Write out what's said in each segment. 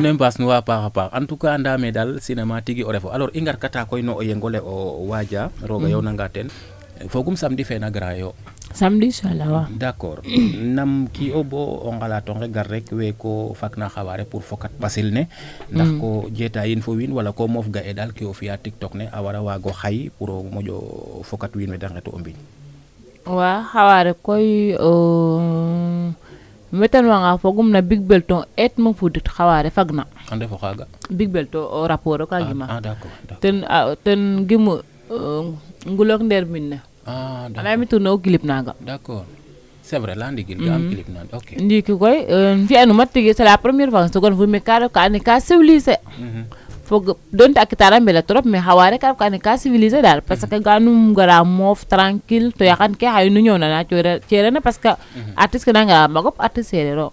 pas mbasnowa paxa paax en tout cas andame dal cinéma tigi o refo alors ingar kata koy no o yengole o waja roga yow mm. yownanga ten fogum samedi fe na grand yo samedi inchallah wa mm. nam ki obo bo o ngalatonge gar rek we ko fakna xaware pour fokat pasil ne ndax ko mm. jeta yin fo win wala ko mof ga e dal ki o fiya tiktok ne awara wa go xay pour mo moƴo fokat win we de o wa xaware koy euh metanwanga fogumna big belton etmo fudit xaware fagna ande fo xaga big belto o rapport ka ah, gima ah, ten a, ten gimu uh, nder min ne ah, anami tourne clip naga d'accord la ndigil ga koy um, euh, fi'anuma tigi c'est la première fois sogon fu mi ka ka ka civilisé mm fog donte kitara mbela trop mais haware ka ne ka kan civilisé dal mhm. parce que ganum gara mof tranquille to yakan ke hay nu ñewna na ciore ciore na parce que artiste ke nga magop artiste organize,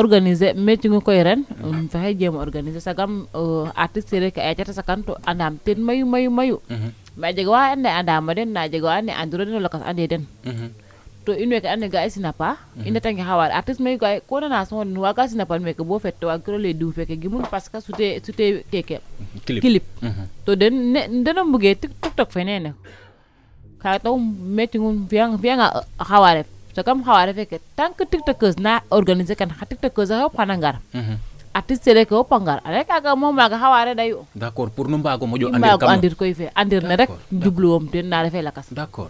organiser meeting ko ren mhm. um, faxe jema organiser sagam uh, artiste rek ay tata to andam ten mayu mayu mayu mhm. ma jega wa ande andama den na jega wa ande anduro den lakas ande den to in weke ando naye ga i sinapa i ndeta nge xa waag artiste mayu ga ko nana soxo den waaga sinapan weke bo feet to waag kiro ley duuf feke gimun parce que sute sute keke clip mhm, mhm. to den deno mbuge tiktok fe nene kaga taxu metingum fiyanga xawa uh, ref so kam xawa refe ke tant que tiktokeuse na organiser kan xa tiktokeuse xe fop xana ngar mhm. artiste sere ke fop a ngar ande kaga moom waaga xaware dayu d' accord i mbaago andir koy fe andir ne rek jubluwom